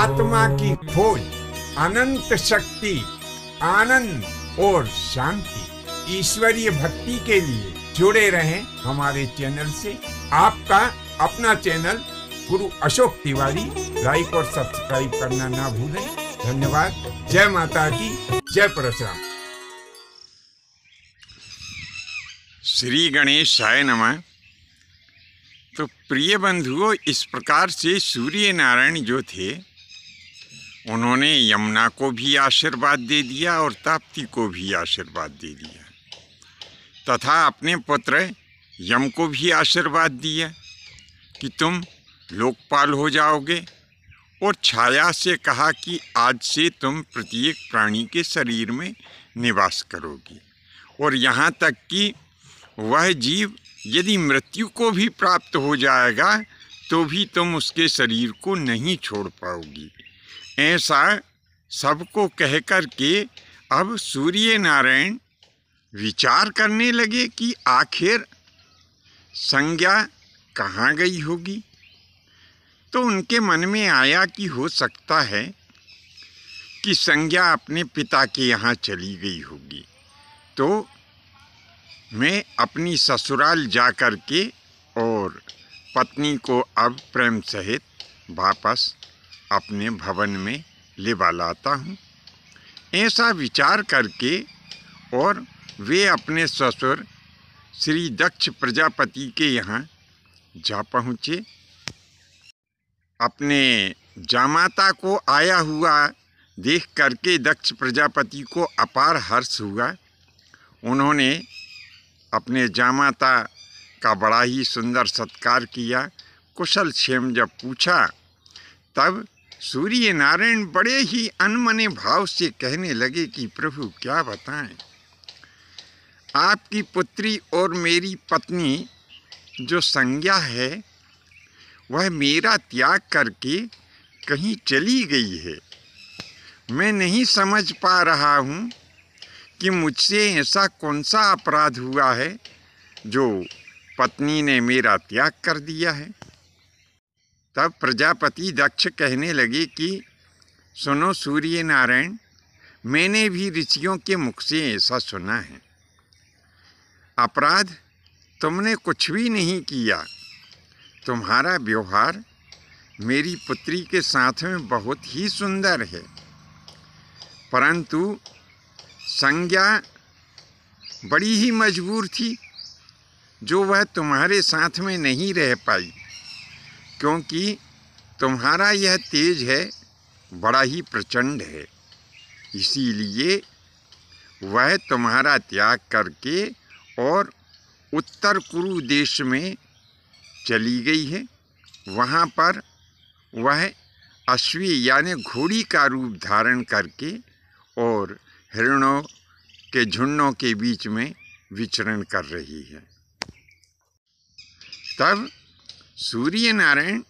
आत्मा की खोज अनंत शक्ति आनंद और शांति ईश्वरीय भक्ति के लिए जुड़े रहें हमारे चैनल से आपका अपना चैनल गुरु अशोक तिवारी लाइक और सब्सक्राइब करना ना भूलें धन्यवाद जय माता की जय परशुराम श्री गणेश साय नम तो प्रिय बंधुओं इस प्रकार से सूर्य नारायण जो थे उन्होंने यमुना को भी आशीर्वाद दे दिया और ताप्ती को भी आशीर्वाद दे दिया तथा अपने पुत्र यम को भी आशीर्वाद दिया कि तुम लोकपाल हो जाओगे और छाया से कहा कि आज से तुम प्रत्येक प्राणी के शरीर में निवास करोगे और यहाँ तक कि वह जीव यदि मृत्यु को भी प्राप्त हो जाएगा तो भी तुम उसके शरीर को नहीं छोड़ पाओगी ऐसा सबको कहकर के अब सूर्य नारायण विचार करने लगे कि आखिर संज्ञा कहाँ गई होगी तो उनके मन में आया कि हो सकता है कि संज्ञा अपने पिता के यहाँ चली गई होगी तो मैं अपनी ससुराल जा कर के और पत्नी को अब प्रेम सहित वापस अपने भवन में लेवा लाता हूँ ऐसा विचार करके और वे अपने ससुर श्री दक्ष प्रजापति के यहाँ जा पहुँचे अपने जामाता को आया हुआ देख करके दक्ष प्रजापति को अपार हर्ष हुआ उन्होंने अपने जामाता का बड़ा ही सुंदर सत्कार किया कुशल क्षेम जब पूछा तब सूर्य नारायण बड़े ही अनमने भाव से कहने लगे कि प्रभु क्या बताएं आपकी पुत्री और मेरी पत्नी जो संज्ञा है वह मेरा त्याग करके कहीं चली गई है मैं नहीं समझ पा रहा हूँ कि मुझसे ऐसा कौन सा अपराध हुआ है जो पत्नी ने मेरा त्याग कर दिया है तब प्रजापति दक्ष कहने लगे कि सुनो सूर्य नारायण मैंने भी ऋषियों के मुख से ऐसा सुना है अपराध तुमने कुछ भी नहीं किया तुम्हारा व्यवहार मेरी पुत्री के साथ में बहुत ही सुंदर है परंतु संज्ञा बड़ी ही मजबूर थी जो वह तुम्हारे साथ में नहीं रह पाई क्योंकि तुम्हारा यह तेज है बड़ा ही प्रचंड है इसीलिए वह तुम्हारा त्याग करके और उत्तर कुरु देश में चली गई है वहाँ पर वह अश्वी यानी घोड़ी का रूप धारण करके और हिरणों के झुंडों के बीच में विचरण कर रही है तब सूर्य नारायण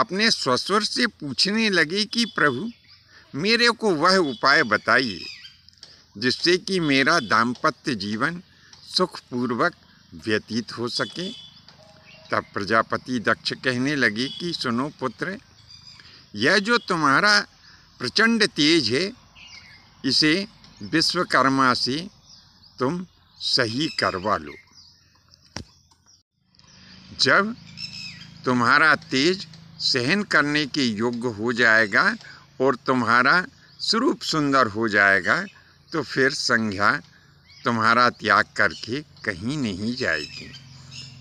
अपने स्वस्वर से पूछने लगे कि प्रभु मेरे को वह उपाय बताइए जिससे कि मेरा दाम्पत्य जीवन सुखपूर्वक व्यतीत हो सके तब प्रजापति दक्ष कहने लगे कि सुनो पुत्र यह जो तुम्हारा प्रचंड तेज है इसे विश्वकर्मा से तुम सही करवा लो जब तुम्हारा तेज सहन करने के योग्य हो जाएगा और तुम्हारा स्वरूप सुंदर हो जाएगा तो फिर संज्ञा तुम्हारा त्याग करके कहीं नहीं जाएगी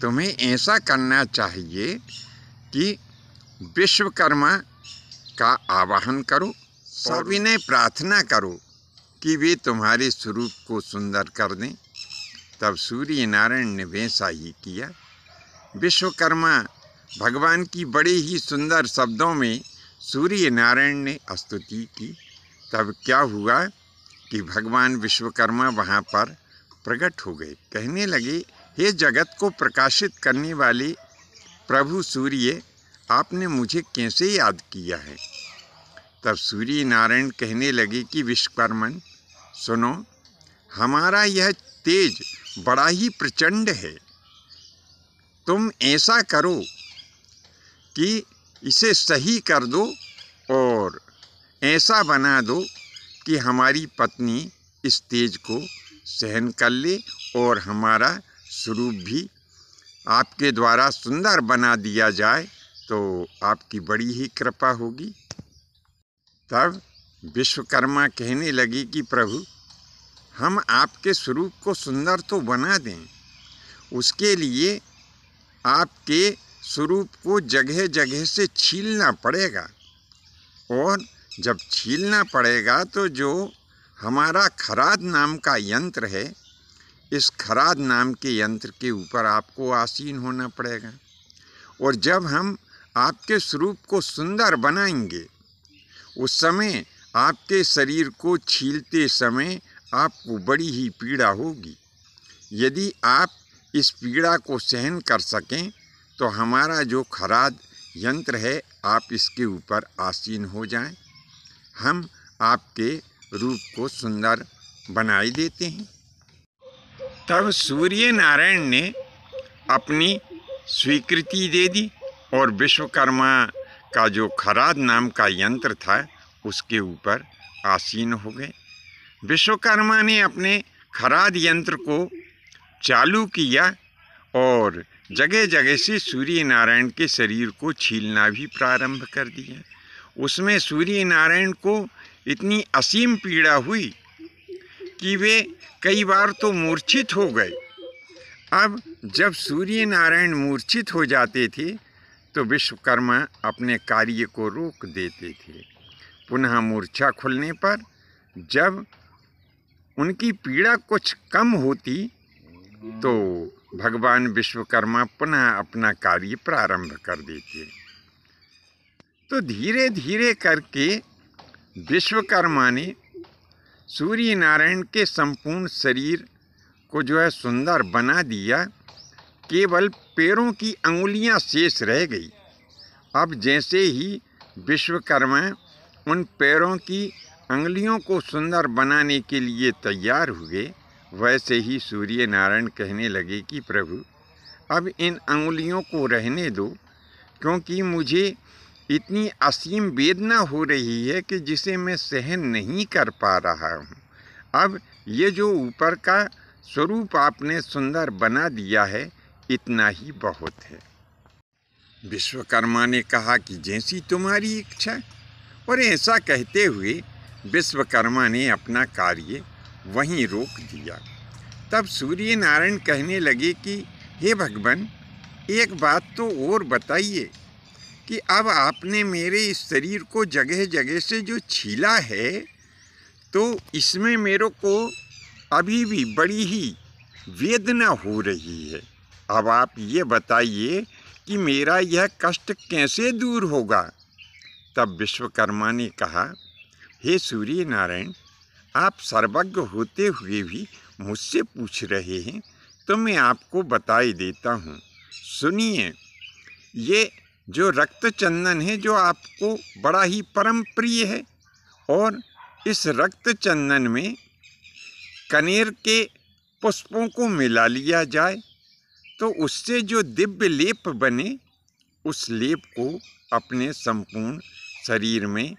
तुम्हें ऐसा करना चाहिए कि विश्वकर्मा का आवाहन करो सविनय प्रार्थना करो कि वे तुम्हारे स्वरूप को सुंदर कर दें तब सूर्य नारायण ने वैसा ही किया विश्वकर्मा भगवान की बड़े ही सुंदर शब्दों में सूर्य नारायण ने स्तुति की तब क्या हुआ कि भगवान विश्वकर्मा वहाँ पर प्रकट हो गए कहने लगे हे जगत को प्रकाशित करने वाले प्रभु सूर्य आपने मुझे कैसे याद किया है तब सूर्य नारायण कहने लगे कि विश्वकर्मन सुनो हमारा यह तेज बड़ा ही प्रचंड है तुम ऐसा करो कि इसे सही कर दो और ऐसा बना दो कि हमारी पत्नी इस तेज को सहन कर ले और हमारा स्वरूप भी आपके द्वारा सुंदर बना दिया जाए तो आपकी बड़ी ही कृपा होगी तब विश्वकर्मा कहने लगे कि प्रभु हम आपके स्वरूप को सुंदर तो बना दें उसके लिए आपके स्वरूप को जगह जगह से छीलना पड़ेगा और जब छीलना पड़ेगा तो जो हमारा खराद नाम का यंत्र है इस खराद नाम के यंत्र के ऊपर आपको आसीन होना पड़ेगा और जब हम आपके स्वरूप को सुंदर बनाएंगे उस समय आपके शरीर को छीलते समय आपको बड़ी ही पीड़ा होगी यदि आप इस पीड़ा को सहन कर सकें तो हमारा जो खराद यंत्र है आप इसके ऊपर आसीन हो जाएं, हम आपके रूप को सुंदर बनाई देते हैं तब सूर्य नारायण ने अपनी स्वीकृति दे दी और विश्वकर्मा का जो खराद नाम का यंत्र था उसके ऊपर आसीन हो गए विश्वकर्मा ने अपने खराद यंत्र को चालू किया और जगह जगह से सूर्य नारायण के शरीर को छीलना भी प्रारंभ कर दिया उसमें सूर्य नारायण को इतनी असीम पीड़ा हुई कि वे कई बार तो मूर्छित हो गए अब जब सूर्य नारायण मूर्छित हो जाते थे तो विश्वकर्मा अपने कार्य को रोक देते थे पुनः मूर्छा खुलने पर जब उनकी पीड़ा कुछ कम होती तो भगवान विश्वकर्मा पुनः अपना कार्य प्रारंभ कर देते तो धीरे धीरे करके विश्वकर्मा ने सूर्य नारायण के संपूर्ण शरीर को जो है सुंदर बना दिया केवल पैरों की अंगुलियां शेष रह गई अब जैसे ही विश्वकर्मा उन पैरों की अंगुलियों को सुंदर बनाने के लिए तैयार हुए वैसे ही सूर्य नारायण कहने लगे कि प्रभु अब इन अंगुलियों को रहने दो क्योंकि मुझे इतनी असीम वेदना हो रही है कि जिसे मैं सहन नहीं कर पा रहा हूँ अब ये जो ऊपर का स्वरूप आपने सुंदर बना दिया है इतना ही बहुत है विश्वकर्मा ने कहा कि जैसी तुम्हारी इच्छा और ऐसा कहते हुए विश्वकर्मा ने अपना कार्य वहीं रोक दिया तब सूर्य नारायण कहने लगे कि हे भगवान एक बात तो और बताइए कि अब आपने मेरे इस शरीर को जगह जगह से जो छीला है तो इसमें मेरे को अभी भी बड़ी ही वेदना हो रही है अब आप ये बताइए कि मेरा यह कष्ट कैसे दूर होगा तब विश्वकर्मा ने कहा हे सूर्य नारायण आप सर्वज्ञ होते हुए भी मुझसे पूछ रहे हैं तो मैं आपको बताई देता हूँ सुनिए ये जो रक्त चंदन है जो आपको बड़ा ही परम प्रिय है और इस रक्त चंदन में कनेर के पुष्पों को मिला लिया जाए तो उससे जो दिव्य लेप बने उस लेप को अपने संपूर्ण शरीर में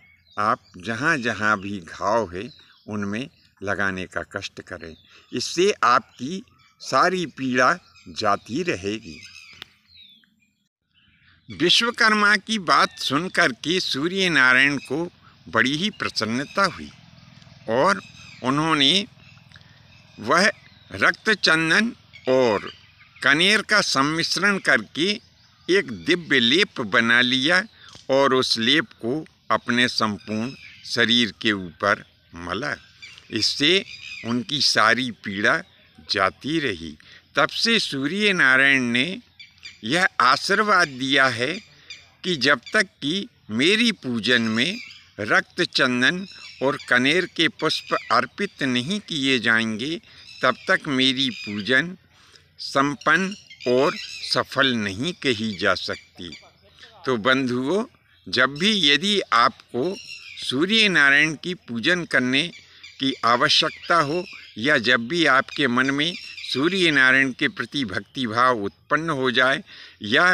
आप जहाँ जहाँ भी घाव है उनमें लगाने का कष्ट करें इससे आपकी सारी पीड़ा जाती रहेगी विश्वकर्मा की बात सुनकर के सूर्य नारायण को बड़ी ही प्रसन्नता हुई और उन्होंने वह रक्त चंदन और कनेर का सम्मिश्रण करके एक दिव्य लेप बना लिया और उस लेप को अपने संपूर्ण शरीर के ऊपर मला इससे उनकी सारी पीड़ा जाती रही तब से सूर्य नारायण ने यह आशीर्वाद दिया है कि जब तक कि मेरी पूजन में रक्त चंदन और कनेर के पुष्प अर्पित नहीं किए जाएंगे तब तक मेरी पूजन संपन्न और सफल नहीं कही जा सकती तो बंधुओं जब भी यदि आपको सूर्य नारायण की पूजन करने की आवश्यकता हो या जब भी आपके मन में सूर्य नारायण के प्रति भक्ति भाव उत्पन्न हो जाए या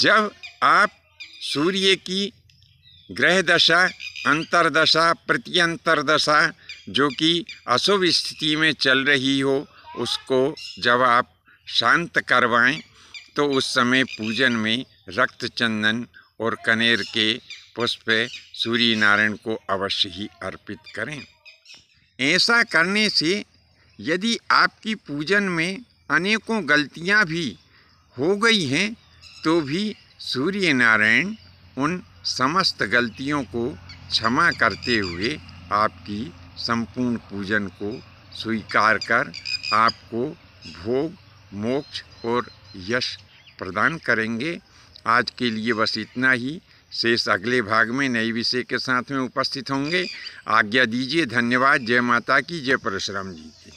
जब आप सूर्य की ग्रह दशा अंतरदशा प्रत्यंतरदशा जो कि अशुभ स्थिति में चल रही हो उसको जब आप शांत करवाएं तो उस समय पूजन में रक्त चंदन और कनेर के पुष्प सूर्य नारायण को अवश्य ही अर्पित करें ऐसा करने से यदि आपकी पूजन में अनेकों गलतियां भी हो गई हैं तो भी सूर्य नारायण उन समस्त गलतियों को क्षमा करते हुए आपकी संपूर्ण पूजन को स्वीकार कर आपको भोग मोक्ष और यश प्रदान करेंगे आज के लिए बस इतना ही शेष अगले भाग में नए विषय के साथ में उपस्थित होंगे आज्ञा दीजिए धन्यवाद जय माता की जय परशुराम जी की